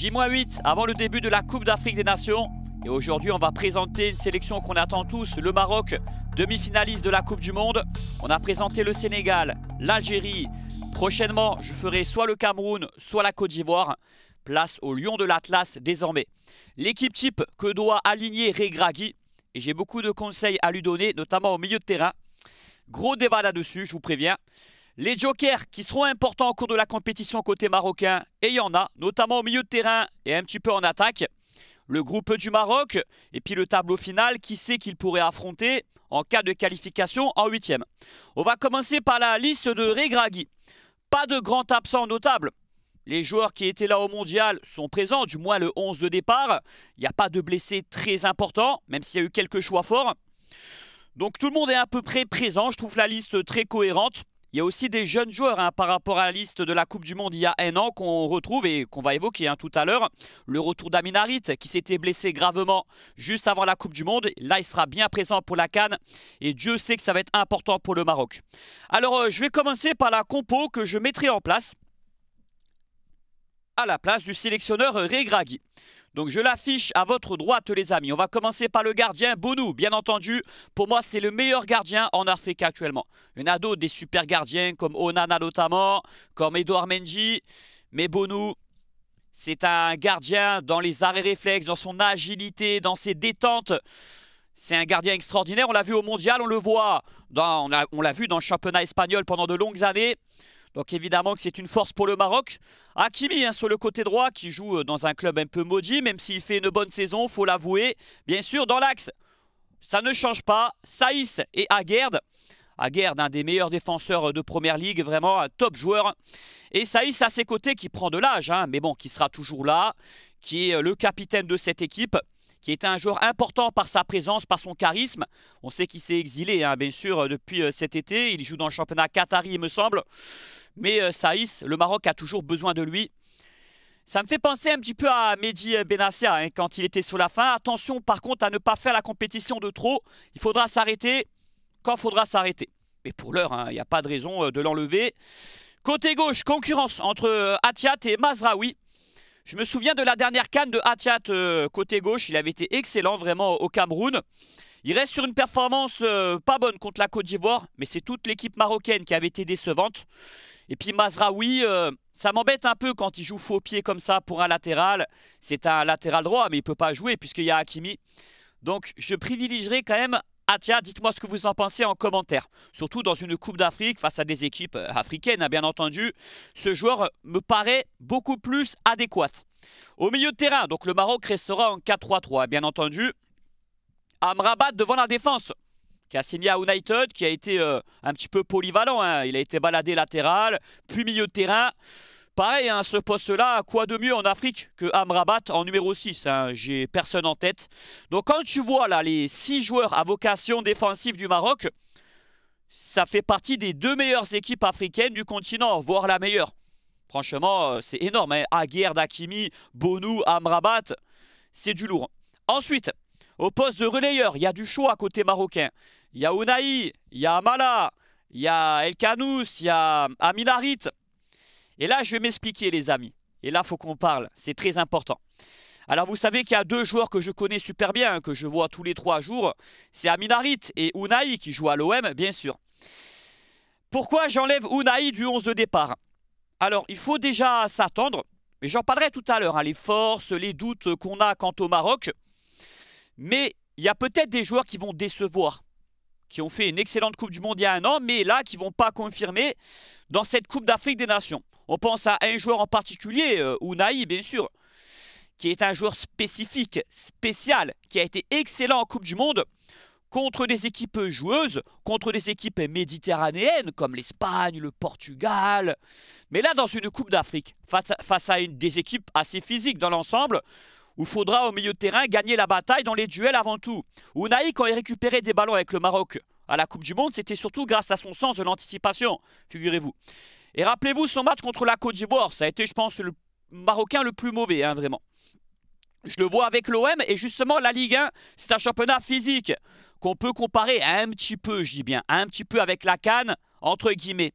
J-8 avant le début de la Coupe d'Afrique des Nations. Et aujourd'hui, on va présenter une sélection qu'on attend tous, le Maroc, demi-finaliste de la Coupe du Monde. On a présenté le Sénégal, l'Algérie. Prochainement, je ferai soit le Cameroun, soit la Côte d'Ivoire. Place au Lion de l'Atlas désormais. L'équipe type que doit aligner Regragui. Et j'ai beaucoup de conseils à lui donner, notamment au milieu de terrain. Gros débat là-dessus, je vous préviens. Les jokers qui seront importants au cours de la compétition côté marocain, et il y en a, notamment au milieu de terrain et un petit peu en attaque. Le groupe du Maroc, et puis le tableau final, qui sait qu'il pourrait affronter en cas de qualification en huitième. On va commencer par la liste de Regragui. Pas de grand absent notable. Les joueurs qui étaient là au mondial sont présents, du moins le 11 de départ. Il n'y a pas de blessés très importants, même s'il y a eu quelques choix forts. Donc tout le monde est à peu près présent. Je trouve la liste très cohérente. Il y a aussi des jeunes joueurs hein, par rapport à la liste de la Coupe du Monde il y a un an qu'on retrouve et qu'on va évoquer hein, tout à l'heure. Le retour d'Amin Harit qui s'était blessé gravement juste avant la Coupe du Monde. Là, il sera bien présent pour la Cannes et Dieu sait que ça va être important pour le Maroc. Alors, euh, je vais commencer par la compo que je mettrai en place à la place du sélectionneur Régragui. Donc je l'affiche à votre droite les amis. On va commencer par le gardien Bonou, bien entendu. Pour moi c'est le meilleur gardien en Afrique actuellement. Il y en a d'autres, des super gardiens comme Onana notamment, comme Edouard Mendy. Mais Bonou, c'est un gardien dans les arrêts réflexes, dans son agilité, dans ses détentes. C'est un gardien extraordinaire. On l'a vu au Mondial, on le voit. on l'a vu dans le championnat espagnol pendant de longues années. Donc évidemment que c'est une force pour le Maroc. Hakimi hein, sur le côté droit qui joue euh, dans un club un peu maudit, même s'il fait une bonne saison, faut l'avouer. Bien sûr, dans l'axe, ça ne change pas. Saïs et Aguerd. Aguerd, un des meilleurs défenseurs euh, de Première Ligue, vraiment un top joueur. Et Saïs à ses côtés qui prend de l'âge, hein, mais bon, qui sera toujours là, qui est euh, le capitaine de cette équipe qui était un joueur important par sa présence, par son charisme. On sait qu'il s'est exilé, hein, bien sûr, euh, depuis euh, cet été. Il joue dans le championnat qatari, il me semble. Mais euh, Saïs, le Maroc a toujours besoin de lui. Ça me fait penser un petit peu à Mehdi Benassia hein, quand il était sur la fin. Attention par contre à ne pas faire la compétition de trop. Il faudra s'arrêter quand faudra s'arrêter. Mais pour l'heure, hein, il n'y a pas de raison de l'enlever. Côté gauche, concurrence entre Atiat et Mazraoui. Je me souviens de la dernière canne de Atiat euh, côté gauche. Il avait été excellent vraiment au Cameroun. Il reste sur une performance euh, pas bonne contre la Côte d'Ivoire, mais c'est toute l'équipe marocaine qui avait été décevante. Et puis Mazraoui, euh, ça m'embête un peu quand il joue faux pied comme ça pour un latéral. C'est un latéral droit, mais il ne peut pas jouer puisqu'il y a Hakimi. Donc je privilégierais quand même ah, tiens, dites-moi ce que vous en pensez en commentaire. Surtout dans une Coupe d'Afrique face à des équipes euh, africaines, hein, bien entendu. Ce joueur me paraît beaucoup plus adéquat. Au milieu de terrain, donc le Maroc restera en 4-3-3, bien entendu. Amrabat devant la défense, qui a signé à United, qui a été euh, un petit peu polyvalent. Hein. Il a été baladé latéral, puis milieu de terrain. Pareil, hein, ce poste-là, quoi de mieux en Afrique que Amrabat en numéro 6 hein, J'ai personne en tête. Donc quand tu vois là les 6 joueurs à vocation défensive du Maroc, ça fait partie des deux meilleures équipes africaines du continent, voire la meilleure. Franchement, euh, c'est énorme. Hein. Aguerre, Dakimi, Bonou, Amrabat, c'est du lourd. Ensuite, au poste de relayeur, il y a du choix côté marocain. Il y a Ounaï, il y a Amala, il y a El Kanous, il y a Aminarit. Et là, je vais m'expliquer, les amis. Et là, faut qu'on parle. C'est très important. Alors, vous savez qu'il y a deux joueurs que je connais super bien, hein, que je vois tous les trois jours. C'est Aminarit et Unai qui jouent à l'OM, bien sûr. Pourquoi j'enlève ounaï du 11 de départ Alors, il faut déjà s'attendre. Mais j'en parlerai tout à l'heure. Hein, les forces, les doutes qu'on a quant au Maroc. Mais il y a peut-être des joueurs qui vont décevoir qui ont fait une excellente Coupe du Monde il y a un an, mais là, qui ne vont pas confirmer dans cette Coupe d'Afrique des Nations. On pense à un joueur en particulier, euh, bien sûr, qui est un joueur spécifique, spécial, qui a été excellent en Coupe du Monde contre des équipes joueuses, contre des équipes méditerranéennes comme l'Espagne, le Portugal. Mais là, dans une Coupe d'Afrique, face, à des équipes assez physiques dans l'ensemble, où il faudra au milieu de terrain gagner la bataille dans les duels avant tout. Ounaï, quand il récupérait des ballons avec le Maroc à la Coupe du Monde, c'était surtout grâce à son sens de l'anticipation, figurez-vous. Et rappelez-vous son match contre la Côte d'Ivoire, ça a été, je pense, le Marocain le plus mauvais, hein, vraiment. Je le vois avec l'OM, et justement, la Ligue 1, c'est un championnat physique qu'on peut comparer un petit peu, je dis bien, un petit peu avec la Cannes, entre guillemets.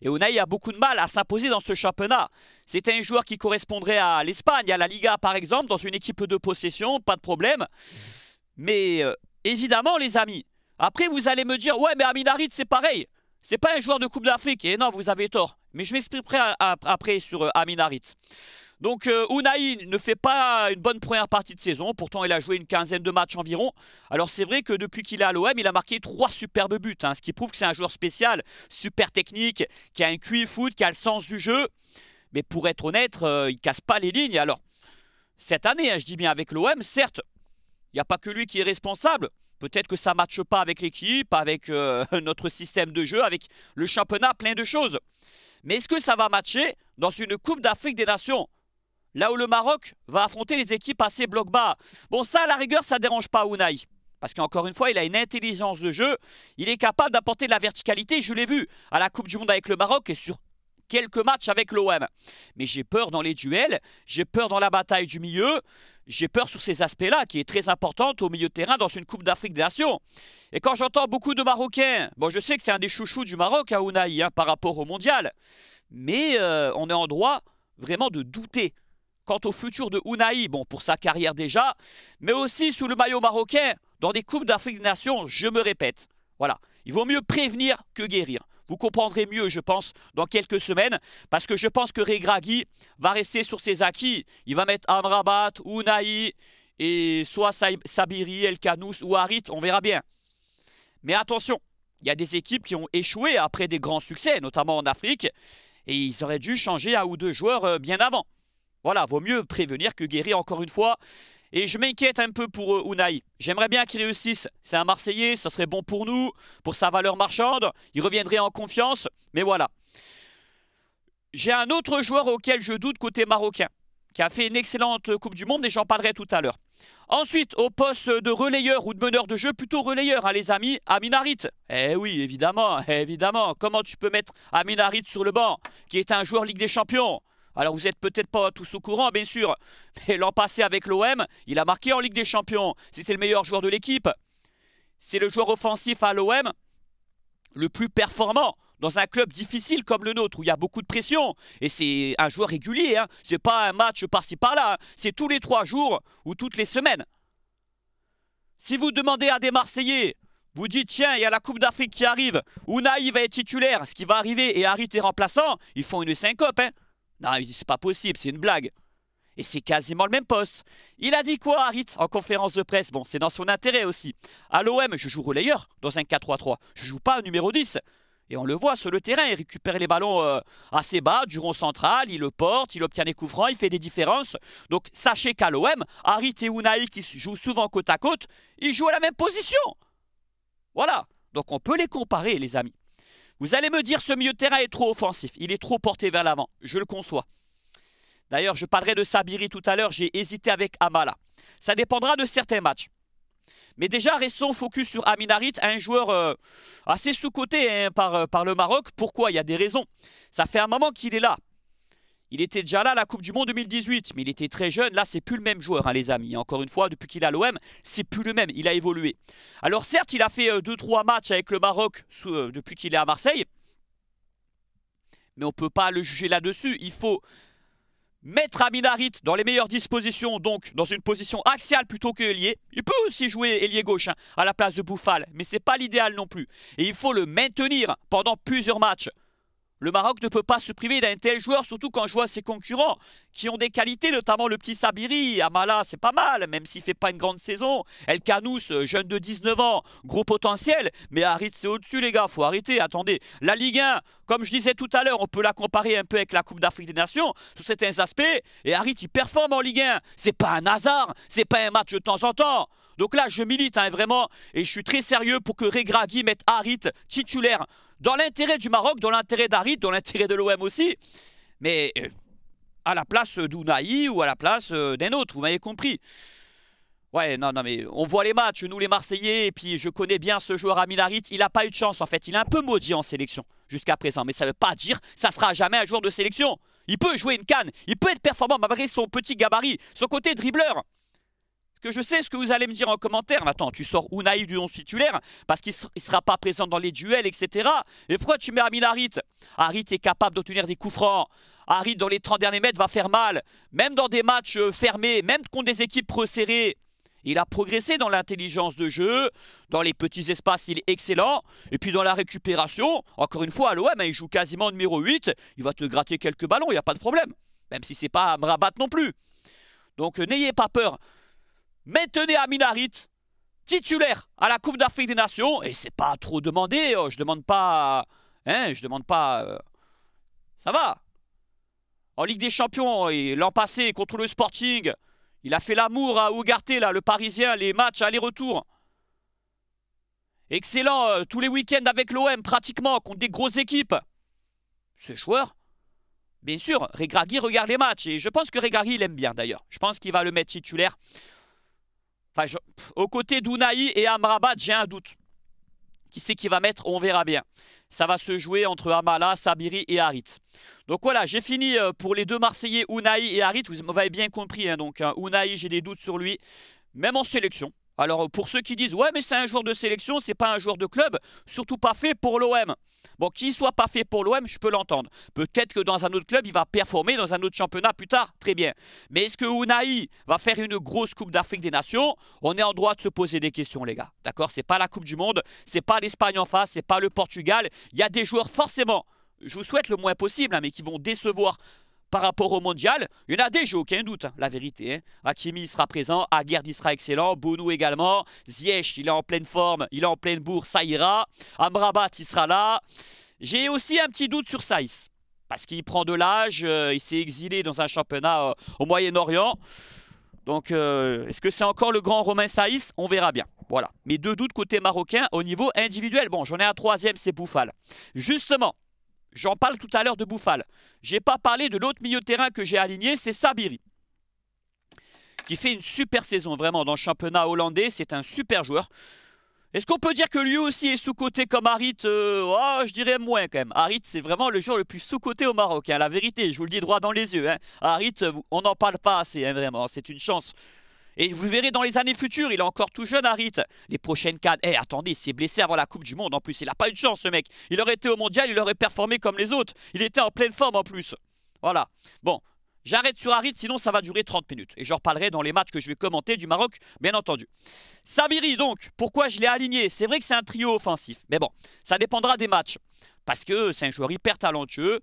Et Unai a beaucoup de mal à s'imposer dans ce championnat. C'est un joueur qui correspondrait à l'Espagne, à la Liga par exemple, dans une équipe de possession, pas de problème. Mais euh, évidemment, les amis, après, vous allez me dire, ouais, mais Amin Harit, c'est pareil. C'est pas un joueur de Coupe d'Afrique. Et non, vous avez tort. Mais je m'expliquerai après sur euh, Amin Harit. Donc ounaï euh, ne fait pas une bonne première partie de saison, pourtant il a joué une quinzaine de matchs environ. Alors c'est vrai que depuis qu'il est à l'OM, il a marqué trois superbes buts, hein, ce qui prouve que c'est un joueur spécial, super technique, qui a un QI foot, qui a le sens du jeu. Mais pour être honnête, euh, il casse pas les lignes. Alors, cette année, hein, je dis bien avec l'OM, certes, il n'y a pas que lui qui est responsable, Peut-être que ça ne matche pas avec l'équipe, avec euh, notre système de jeu, avec le championnat, plein de choses. Mais est-ce que ça va matcher dans une Coupe d'Afrique des Nations Là où le Maroc va affronter les équipes assez bloc bas. Bon, ça, à la rigueur, ça ne dérange pas Ounaï. Parce qu'encore une fois, il a une intelligence de jeu. Il est capable d'apporter de la verticalité. Je l'ai vu à la Coupe du Monde avec le Maroc et sur quelques matchs avec l'OM. Mais j'ai peur dans les duels, j'ai peur dans la bataille du milieu, j'ai peur sur ces aspects-là, qui est très importante au milieu de terrain dans une Coupe d'Afrique des Nations. Et quand j'entends beaucoup de Marocains, bon, je sais que c'est un des chouchous du Maroc, à hein, Ounaï, hein, par rapport au mondial, mais euh, on est en droit vraiment de douter quant au futur de Ounaï, bon, pour sa carrière déjà, mais aussi sous le maillot marocain, dans des Coupes d'Afrique des Nations, je me répète. Voilà, il vaut mieux prévenir que guérir. Vous comprendrez mieux, je pense, dans quelques semaines, parce que je pense que Regragui va rester sur ses acquis. Il va mettre Amrabat, Unai, et soit Sabiri, El Kanous ou Harit, on verra bien. Mais attention, il y a des équipes qui ont échoué après des grands succès, notamment en Afrique, et ils auraient dû changer un ou deux joueurs euh, bien avant. Voilà, vaut mieux prévenir que guérir encore une fois. Et je m'inquiète un peu pour Ounaï. Euh, J'aimerais bien qu'il réussisse. C'est un Marseillais, ça serait bon pour nous, pour sa valeur marchande. Il reviendrait en confiance, mais voilà. J'ai un autre joueur auquel je doute côté marocain, qui a fait une excellente euh, Coupe du Monde mais j'en parlerai tout à l'heure. Ensuite, au poste de relayeur ou de meneur de jeu, plutôt relayeur, à hein, les amis, Aminarit. Eh oui, évidemment, eh évidemment. Comment tu peux mettre Aminarit sur le banc, qui est un joueur Ligue des Champions alors vous n'êtes peut-être pas tous au courant, bien sûr, mais l'an passé avec l'OM, il a marqué en Ligue des Champions. Si c'est le meilleur joueur de l'équipe, c'est le joueur offensif à l'OM le plus performant dans un club difficile comme le nôtre où il y a beaucoup de pression. Et c'est un joueur régulier, ce hein. c'est pas un match par-ci par-là, hein. c'est tous les trois jours ou toutes les semaines. Si vous demandez à des Marseillais, vous dites tiens, il y a la Coupe d'Afrique qui arrive, Unai va être titulaire, ce qui va arriver, et Harit est remplaçant, ils font une syncope. Hein. Non, il dit c'est pas possible, c'est une blague. Et c'est quasiment le même poste. Il a dit quoi, Harit, en conférence de presse Bon, c'est dans son intérêt aussi. À l'OM, je joue relayeur dans un 4-3-3. Je joue pas au numéro 10. Et on le voit sur le terrain, il récupère les ballons euh, assez bas, du rond central, il le porte, il obtient les coups francs, il fait des différences. Donc sachez qu'à l'OM, Harit et Unai, qui jouent souvent côte à côte, ils jouent à la même position. Voilà. Donc on peut les comparer, les amis. Vous allez me dire ce milieu de terrain est trop offensif, il est trop porté vers l'avant, je le conçois. D'ailleurs, je parlerai de Sabiri tout à l'heure, j'ai hésité avec Amala. Ça dépendra de certains matchs. Mais déjà, restons focus sur Aminarit, un joueur euh, assez sous-coté hein, par, euh, par le Maroc. Pourquoi Il y a des raisons. Ça fait un moment qu'il est là. Il était déjà là à la Coupe du Monde 2018, mais il était très jeune. Là, c'est plus le même joueur, hein, les amis. Encore une fois, depuis qu'il est à l'OM, c'est plus le même. Il a évolué. Alors certes, il a fait 2-3 euh, matchs avec le Maroc euh, depuis qu'il est à Marseille. Mais on ne peut pas le juger là-dessus. Il faut mettre Aminarit dans les meilleures dispositions, donc dans une position axiale plutôt que ailier. Il peut aussi jouer ailier gauche hein, à la place de Bouffal, mais ce n'est pas l'idéal non plus. Et il faut le maintenir pendant plusieurs matchs. Le Maroc ne peut pas se priver d'un tel joueur, surtout quand je vois ses concurrents qui ont des qualités, notamment le petit Sabiri. Amala, c'est pas mal, même s'il fait pas une grande saison. El Kanous, euh, jeune de 19 ans, gros potentiel. Mais Harit, c'est au-dessus, les gars, faut arrêter. Attendez, la Ligue 1, comme je disais tout à l'heure, on peut la comparer un peu avec la Coupe d'Afrique des Nations sur certains aspects. Et Harit, il performe en Ligue 1. C'est pas un hasard, c'est pas un match de temps en temps. Donc là, je milite hein, vraiment et je suis très sérieux pour que Regragui mette Harit titulaire dans l'intérêt du Maroc, dans l'intérêt d'Arit, dans l'intérêt de l'OM aussi. Mais euh, à la place d'Ounaï ou à la place euh, d'un autre, vous m'avez compris. Ouais, non, non, mais on voit les matchs, nous les Marseillais, et puis je connais bien ce joueur Amin il n'a pas eu de chance en fait, il est un peu maudit en sélection jusqu'à présent, mais ça ne veut pas dire ça sera jamais un joueur de sélection. Il peut jouer une canne, il peut être performant malgré son petit gabarit, son côté dribbleur que je sais ce que vous allez me dire en commentaire. attends, tu sors Unai du non titulaire parce qu'il ne sera pas présent dans les duels, etc. Mais pourquoi tu mets Amine Harit Harit est capable d'obtenir des coups francs. Harit, dans les 30 derniers mètres, va faire mal. Même dans des matchs euh, fermés, même contre des équipes resserrées. Il a progressé dans l'intelligence de jeu, dans les petits espaces, il est excellent. Et puis dans la récupération, encore une fois, à l'OM, hein, il joue quasiment numéro 8. Il va te gratter quelques ballons, il n'y a pas de problème. Même si c'est pas à me rabattre non plus. Donc euh, n'ayez pas peur. Maintenez Amin Harit titulaire à la Coupe d'Afrique des Nations. Et c'est pas trop demandé. Euh, je demande pas. Hein, je demande pas. Euh, ça va. En Ligue des Champions, l'an passé, contre le Sporting, il a fait l'amour à Ougarté, là, le Parisien, les matchs aller-retour. Excellent euh, tous les week-ends avec l'OM, pratiquement, contre des grosses équipes. Ce joueur, bien sûr, Regragui regarde les matchs. Et je pense que Regragui, l'aime bien, d'ailleurs. Je pense qu'il va le mettre titulaire. Enfin, côté Aux côtés d'Ounaï et Amrabat, j'ai un doute. Qui c'est qui va mettre On verra bien. Ça va se jouer entre Amala, Sabiri et Harit. Donc voilà, j'ai fini euh, pour les deux Marseillais, Ounaï et Harit. Vous m'avez bien compris. Hein, donc, hein. j'ai des doutes sur lui, même en sélection. Alors pour ceux qui disent ouais mais c'est un joueur de sélection, c'est pas un joueur de club, surtout pas fait pour l'OM. Bon, qu'il soit pas fait pour l'OM, je peux l'entendre. Peut-être que dans un autre club, il va performer dans un autre championnat plus tard, très bien. Mais est-ce que Unai va faire une grosse Coupe d'Afrique des Nations On est en droit de se poser des questions les gars. D'accord, c'est pas la Coupe du monde, c'est pas l'Espagne en face, c'est pas le Portugal, il y a des joueurs forcément je vous souhaite le moins possible, hein, mais qui vont décevoir par rapport au mondial. Il y en a déjà, aucun doute, hein, la vérité. Hein. Hakimi sera présent, Aguerdi sera excellent, Bonou également, Ziyech, il est en pleine forme, il est en pleine bourre, ça Amrabat, il sera là. J'ai aussi un petit doute sur Saïs, parce qu'il prend de l'âge, euh, il s'est exilé dans un championnat euh, au Moyen-Orient. Donc, euh, est-ce que c'est encore le grand Romain Saïs On verra bien. Voilà. Mes deux doutes côté marocain au niveau individuel. Bon, j'en ai un troisième, c'est Bouffal. Justement, J'en parle tout à l'heure de Bouffal. Je n'ai pas parlé de l'autre milieu de terrain que j'ai aligné, c'est Sabiri. Qui fait une super saison vraiment dans le championnat hollandais. C'est un super joueur. Est-ce qu'on peut dire que lui aussi est sous-coté comme Harit euh, oh, Je dirais moins quand même. Harit, c'est vraiment le joueur le plus sous-coté au Maroc. Hein. La vérité, je vous le dis droit dans les yeux. Hein. Harit, euh, on n'en parle pas assez, hein, vraiment. C'est une chance et vous verrez dans les années futures, il est encore tout jeune Harit. Les prochaines cadres... Eh attendez, il s'est blessé avant la Coupe du Monde en plus. Il n'a pas eu de chance ce mec. Il aurait été au mondial, il aurait performé comme les autres. Il était en pleine forme en plus. Voilà. Bon, J'arrête sur Harit, sinon ça va durer 30 minutes. Et je reparlerai dans les matchs que je vais commenter du Maroc, bien entendu. Sabiri, donc, pourquoi je l'ai aligné C'est vrai que c'est un trio offensif, mais bon, ça dépendra des matchs. Parce que c'est un joueur hyper talentueux.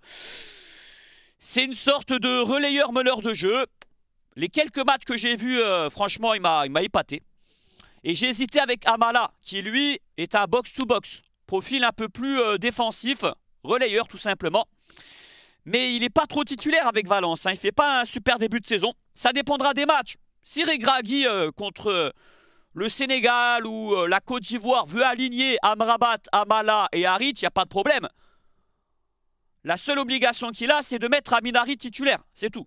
C'est une sorte de relayeur meneur de jeu. Les quelques matchs que j'ai vus, euh, franchement, il m'a épaté. Et j'ai hésité avec Amala, qui lui est un box-to-box. profil un peu plus euh, défensif, relayeur tout simplement. Mais il n'est pas trop titulaire avec Valence. Hein. Il ne fait pas un super début de saison. Ça dépendra des matchs. Si Regragui euh, contre le Sénégal ou la Côte d'Ivoire veut aligner Amrabat, Amala et Harit, il n'y a pas de problème. La seule obligation qu'il a, c'est de mettre Aminari titulaire. C'est tout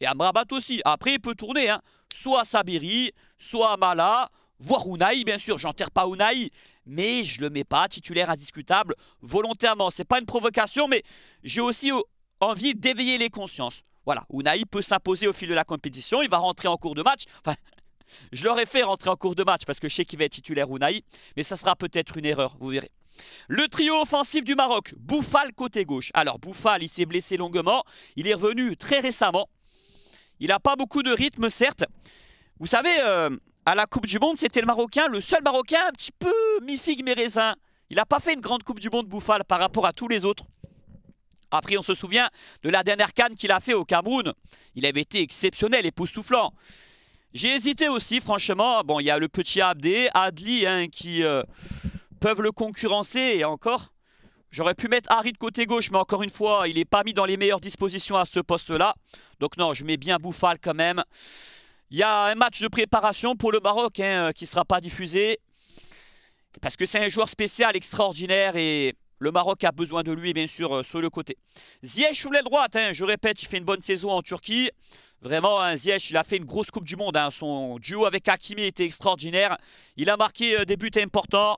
et Amrabat aussi. Après, il peut tourner, hein. soit Sabiri, soit à Mala, voire Unai, bien sûr. J'enterre pas Ounaï, mais je le mets pas titulaire indiscutable volontairement. C'est pas une provocation, mais j'ai aussi euh, envie d'éveiller les consciences. Voilà, Ounaï peut s'imposer au fil de la compétition, il va rentrer en cours de match. Enfin, je l'aurais fait rentrer en cours de match parce que je sais qu'il va être titulaire Ounaï, mais ça sera peut-être une erreur, vous verrez. Le trio offensif du Maroc, Bouffal côté gauche. Alors Bouffal, il s'est blessé longuement, il est revenu très récemment. Il n'a pas beaucoup de rythme, certes. Vous savez, euh, à la Coupe du Monde, c'était le Marocain, le seul Marocain un petit peu mi-figue, raisin Il n'a pas fait une grande Coupe du Monde bouffale par rapport à tous les autres. Après, on se souvient de la dernière canne qu'il a fait au Cameroun. Il avait été exceptionnel, époustouflant. J'ai hésité aussi, franchement. Bon, il y a le petit Abdé, Adli, hein, qui euh, peuvent le concurrencer, et encore. J'aurais pu mettre Harry de côté gauche, mais encore une fois, il n'est pas mis dans les meilleures dispositions à ce poste-là. Donc non, je mets bien Bouffal quand même. Il y a un match de préparation pour le Maroc hein, euh, qui ne sera pas diffusé. Parce que c'est un joueur spécial, extraordinaire, et le Maroc a besoin de lui, bien sûr, euh, sur le côté. Ziyech ou l'aile droite, hein, je répète, il fait une bonne saison en Turquie. Vraiment, hein, Ziyech, il a fait une grosse Coupe du Monde. Son duo avec Hakimi était extraordinaire. Il a marqué euh, des buts importants.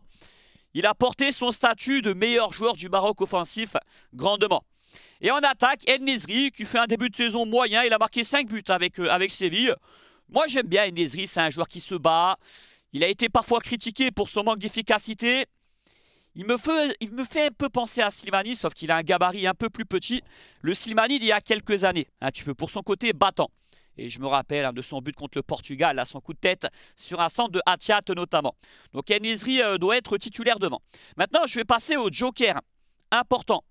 Il a porté son statut de meilleur joueur du Maroc offensif grandement. Et en attaque, El qui fait un début de saison moyen. Il a marqué 5 buts avec, euh, avec Séville. Moi j'aime bien El c'est un joueur qui se bat. Il a été parfois critiqué pour son manque d'efficacité. Il me, fait, un peu penser à Slimani, sauf qu'il a un gabarit un peu plus petit. Le Slimani il y a quelques années, hein, tu peux, pour son côté battant. Et je me rappelle hein, de son but contre le Portugal, à son coup de tête sur un centre de Atiat notamment. Donc Enesri euh, doit être titulaire devant. Maintenant, je vais passer au joker important,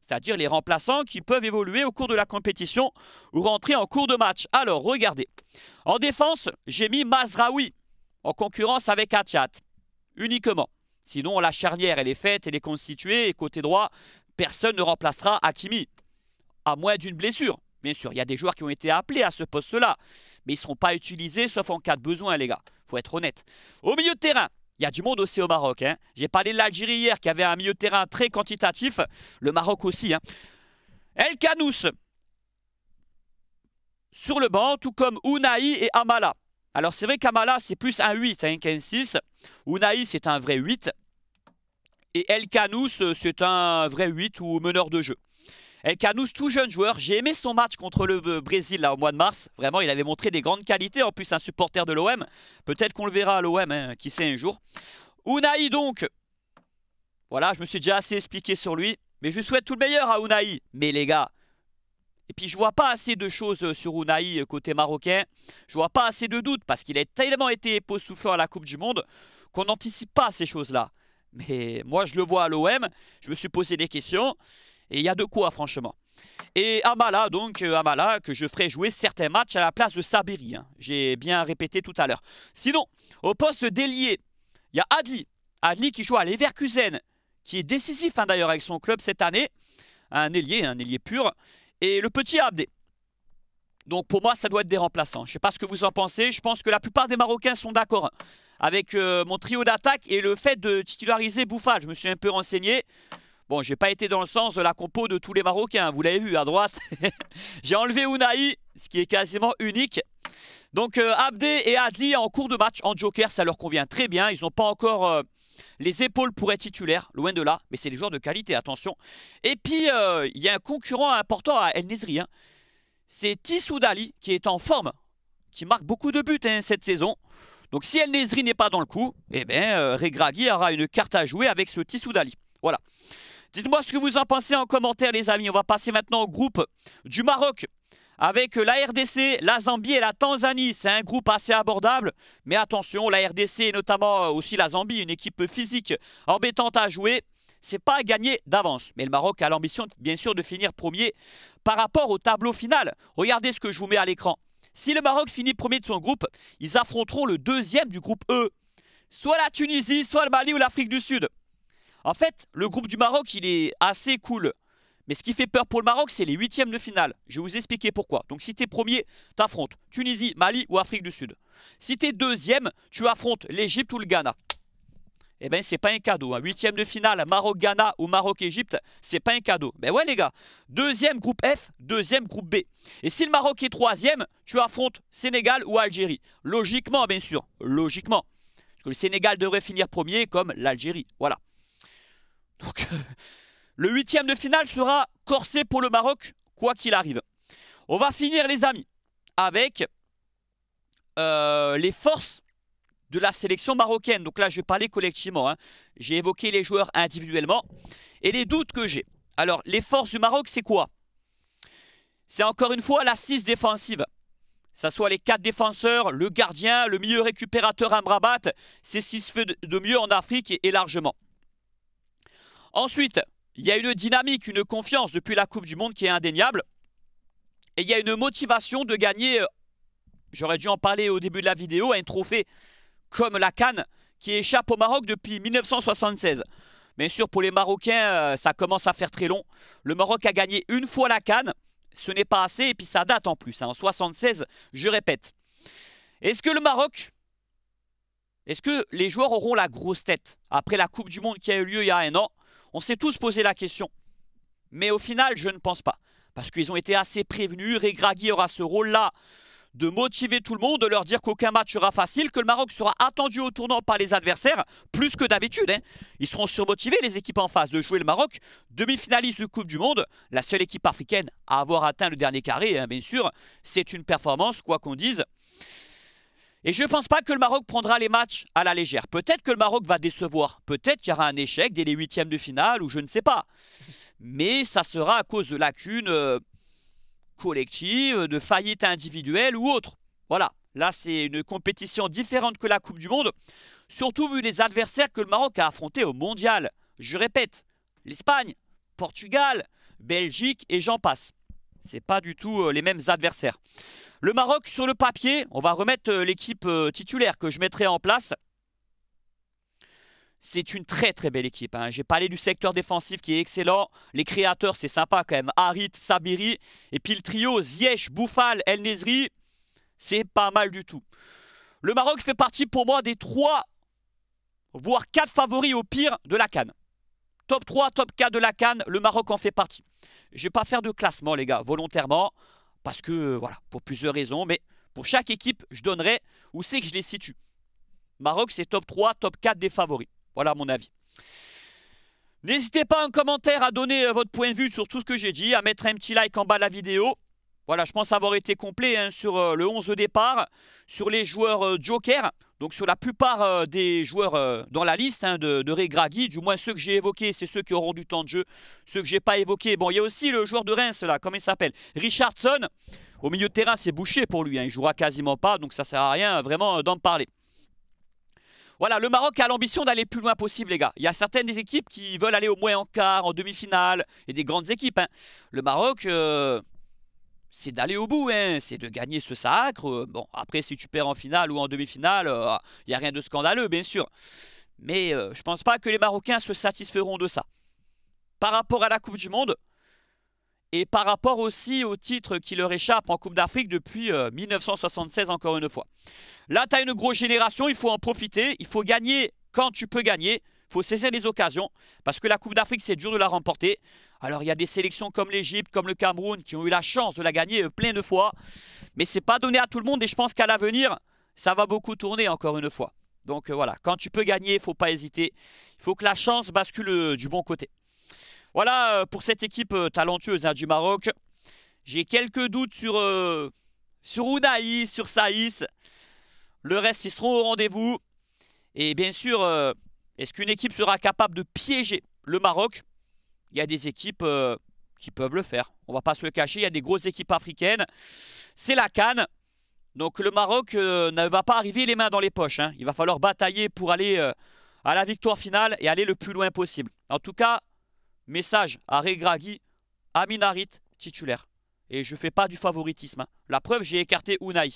c'est-à-dire les remplaçants qui peuvent évoluer au cours de la compétition ou rentrer en cours de match. Alors, regardez. En défense, j'ai mis Mazraoui en concurrence avec Atiat uniquement. Sinon, la charnière, elle est faite, elle est constituée, et côté droit, personne ne remplacera Hakimi, à moins d'une blessure. Bien sûr, il y a des joueurs qui ont été appelés à ce poste-là, mais ils ne seront pas utilisés sauf en cas de besoin, les gars. faut être honnête. Au milieu de terrain, il y a du monde aussi au Maroc. Hein. J'ai parlé de l'Algérie hier qui avait un milieu de terrain très quantitatif. Le Maroc aussi. Hein. El Kanous sur le banc, tout comme Unai et Amala. Alors c'est vrai qu'Amala c'est plus un 8 hein, qu'un 6. Ounaï, c'est un vrai 8. Et El Kanous euh, c'est un vrai 8 ou meneur de jeu. El Canous, tout jeune joueur, j'ai aimé son match contre le euh, Brésil là au mois de mars. Vraiment, il avait montré des grandes qualités. En plus, un supporter de l'OM. Peut-être qu'on le verra à l'OM, hein, qui sait un jour. Unai donc. Voilà, je me suis déjà assez expliqué sur lui. Mais je souhaite tout le meilleur à Unai. Mais les gars, et puis je vois pas assez de choses euh, sur Unai euh, côté marocain. Je vois pas assez de doutes parce qu'il a tellement été époustouflant à la Coupe du Monde qu'on n'anticipe pas ces choses-là. Mais moi je le vois à l'OM, je me suis posé des questions. Et il y a de quoi, franchement. Et Amala, donc, euh, Amala, que je ferai jouer certains matchs à la place de Saberi. Hein. J'ai bien répété tout à l'heure. Sinon, au poste d'ailier, il y a Adli. Adli qui joue à Leverkusen, qui est décisif hein, d'ailleurs avec son club cette année. Un ailier, un ailier pur. Et le petit Abdé. Donc pour moi, ça doit être des remplaçants. Je ne sais pas ce que vous en pensez. Je pense que la plupart des Marocains sont d'accord avec euh, mon trio d'attaque et le fait de titulariser Bouffa. Je me suis un peu renseigné. Bon, j'ai pas été dans le sens de la compo de tous les Marocains, vous l'avez vu à droite. j'ai enlevé Unai, ce qui est quasiment unique. Donc euh, Abdé et Adli en cours de match en joker, ça leur convient très bien. Ils n'ont pas encore euh, les épaules pour être titulaires, loin de là. Mais c'est des joueurs de qualité, attention. Et puis, euh, il y a un concurrent important à El Nesri. Hein. C'est Tissoudali qui est en forme, qui marque beaucoup de buts hein, cette saison. Donc si El Nesri n'est pas dans le coup, eh bien, Regragui aura une carte à jouer avec ce Tissoudali. Voilà. Dites-moi ce que vous en pensez en commentaire, les amis. On va passer maintenant au groupe du Maroc avec la RDC, la Zambie et la Tanzanie. C'est un groupe assez abordable, mais attention, la RDC et notamment euh, aussi la Zambie, une équipe physique embêtante à jouer. C'est pas à gagner d'avance. Mais le Maroc a l'ambition, bien sûr, de finir premier par rapport au tableau final. Regardez ce que je vous mets à l'écran. Si le Maroc finit premier de son groupe, ils affronteront le deuxième du groupe E. Soit la Tunisie, soit le Mali ou l'Afrique du Sud. En fait, le groupe du Maroc, il est assez cool. Mais ce qui fait peur pour le Maroc, c'est les huitièmes de finale. Je vais vous expliquer pourquoi. Donc si es premier, affrontes Tunisie, Mali ou Afrique du Sud. Si es deuxième, tu affrontes l'Égypte ou le Ghana. Eh ben c'est pas un cadeau. Hein. Huitième de finale, Maroc-Ghana ou Maroc-Égypte, c'est pas un cadeau. Ben ouais les gars, deuxième groupe F, deuxième groupe B. Et si le Maroc est troisième, tu affrontes Sénégal ou Algérie. Logiquement bien sûr, logiquement. Parce que le Sénégal devrait finir premier comme l'Algérie. Voilà. Donc, le huitième de finale sera corsé pour le Maroc, quoi qu'il arrive. On va finir, les amis, avec euh, les forces de la sélection marocaine. Donc là, je vais parler collectivement. Hein. J'ai évoqué les joueurs individuellement et les doutes que j'ai. Alors, les forces du Maroc, c'est quoi C'est encore une fois la 6 défensive. Ça soit les 4 défenseurs, le gardien, le milieu récupérateur Amrabat, c'est ce qui se fait de mieux en Afrique et largement. Ensuite, il y a une dynamique, une confiance depuis la Coupe du Monde qui est indéniable. Et il y a une motivation de gagner, euh, j'aurais dû en parler au début de la vidéo, un trophée comme la Cannes qui échappe au Maroc depuis 1976. Bien sûr, pour les Marocains, euh, ça commence à faire très long. Le Maroc a gagné une fois la Cannes, ce n'est pas assez, et puis ça date en plus, hein, en 76, je répète. Est-ce que le Maroc, est-ce que les joueurs auront la grosse tête après la Coupe du Monde qui a eu lieu il y a un an on s'est tous posé la question. Mais au final, je ne pense pas. Parce qu'ils ont été assez prévenus. Regragui aura ce rôle-là de motiver tout le monde, de leur dire qu'aucun match sera facile, que le Maroc sera attendu au tournant par les adversaires, plus que d'habitude. Hein. Ils seront surmotivés, les équipes en face, de jouer le Maroc, demi-finaliste de Coupe du Monde, la seule équipe africaine à avoir atteint le dernier carré, hein, bien sûr. C'est une performance, quoi qu'on dise. Et je ne pense pas que le Maroc prendra les matchs à la légère. Peut-être que le Maroc va décevoir. Peut-être qu'il y aura un échec dès les huitièmes de finale ou je ne sais pas. Mais ça sera à cause de lacunes euh, collectives, de faillites individuelles ou autres. Voilà. Là, c'est une compétition différente que la Coupe du Monde, surtout vu les adversaires que le Maroc a affrontés au Mondial. Je répète, l'Espagne, Portugal, Belgique et j'en passe. C'est pas du tout euh, les mêmes adversaires. Le Maroc sur le papier, on va remettre euh, l'équipe euh, titulaire que je mettrai en place. C'est une très très belle équipe. Hein. J'ai parlé du secteur défensif qui est excellent. Les créateurs, c'est sympa quand même. Harit, Sabiri. Et puis le trio Ziyech, Boufal, El Nezri. C'est pas mal du tout. Le Maroc fait partie pour moi des 3, voire 4 favoris au pire de la Cannes. Top 3, top 4 de la Cannes, le Maroc en fait partie. Je ne vais pas faire de classement les gars, volontairement. Parce que, euh, voilà, pour plusieurs raisons. Mais pour chaque équipe, je donnerai où c'est que je les situe. Maroc, c'est top 3, top 4 des favoris. Voilà mon avis. N'hésitez pas en commentaire à donner euh, votre point de vue sur tout ce que j'ai dit, à mettre un petit like en bas de la vidéo. Voilà, je pense avoir été complet hein, sur euh, le 11 de départ, sur les joueurs euh, joker, donc sur la plupart euh, des joueurs dans la liste hein, de, de Ray du moins ceux que j'ai évoqués, c'est ceux qui auront du temps de jeu, ceux que j'ai pas évoqués. Bon, il y a aussi le joueur de Reims, là, comment il s'appelle Richardson, au milieu de terrain, c'est bouché pour lui, il hein, il jouera quasiment pas, donc ça sert à rien vraiment d'en parler. Voilà, le Maroc a l'ambition d'aller plus loin possible, les gars. Il y a certaines des équipes qui veulent aller au moins en quart, en demi-finale, et des grandes équipes. Le Maroc, c'est d'aller au bout, hein. c'est de gagner ce sacre. Euh, bon, après, si tu perds en finale ou en demi-finale, il euh, n'y a rien de scandaleux, bien sûr. Mais euh, je ne pense pas que les Marocains se satisferont de ça. Par rapport à la Coupe du Monde, et par rapport aussi au titre qui leur échappe en Coupe d'Afrique depuis 1976 encore une fois. Là, tu as une grosse génération, il faut en profiter, il faut gagner quand tu peux gagner faut saisir les occasions parce que la Coupe d'Afrique, c'est dur de la remporter. Alors, il y a des sélections comme l'Égypte, comme le Cameroun qui ont eu la chance de la gagner euh, plein de fois. Mais c'est pas donné à tout le monde et je pense qu'à l'avenir, ça va beaucoup tourner encore une fois. Donc euh, voilà, quand tu peux gagner, il faut pas hésiter. Il faut que la chance bascule euh, du bon côté. Voilà pour cette équipe talentueuse hein, du Maroc. J'ai quelques doutes sur, sur sur Saïs. Le reste, ils seront au rendez-vous. Et bien sûr, est-ce qu'une équipe sera capable de piéger le Maroc Il y a des équipes euh, qui peuvent le faire. On ne va pas se le cacher, il y a des grosses équipes africaines. C'est la Cannes. Donc le Maroc euh, ne va pas arriver les mains dans les poches. Hein. Il va falloir batailler pour aller euh, à la victoire finale et aller le plus loin possible. En tout cas, message à Regragui, Aminarit titulaire. Et je ne fais pas du favoritisme. Hein. La preuve, j'ai écarté Unai.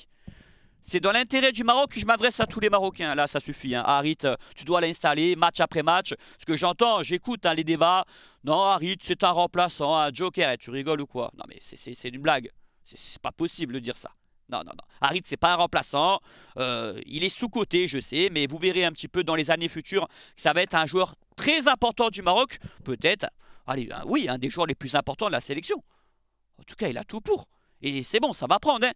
C'est dans l'intérêt du Maroc que je m'adresse à tous les Marocains. Là, ça suffit. Hein. Harit, euh, tu dois l'installer match après match. Ce que j'entends, j'écoute hein, les débats. Non, Harit, c'est un remplaçant, un joker. tu rigoles ou quoi Non, mais c'est une blague. C'est pas possible de dire ça. Non, non, non. Harit, c'est pas un remplaçant. Euh, il est sous-coté, je sais, mais vous verrez un petit peu dans les années futures que ça va être un joueur très important du Maroc. Peut-être, allez, hein, oui, un des joueurs les plus importants de la sélection. En tout cas, il a tout pour. Et c'est bon, ça va prendre. Hein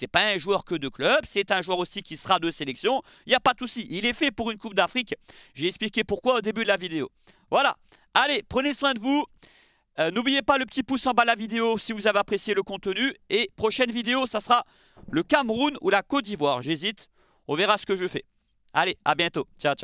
n'est pas un joueur que de club, c'est un joueur aussi qui sera de sélection. Il n'y a pas de souci, il est fait pour une Coupe d'Afrique. J'ai expliqué pourquoi au début de la vidéo. Voilà, allez, prenez soin de vous. Euh, n'oubliez pas le petit pouce en bas de la vidéo si vous avez apprécié le contenu. Et prochaine vidéo, ça sera le Cameroun ou la Côte d'Ivoire. J'hésite, on verra ce que je fais. Allez, à bientôt. Ciao, ciao.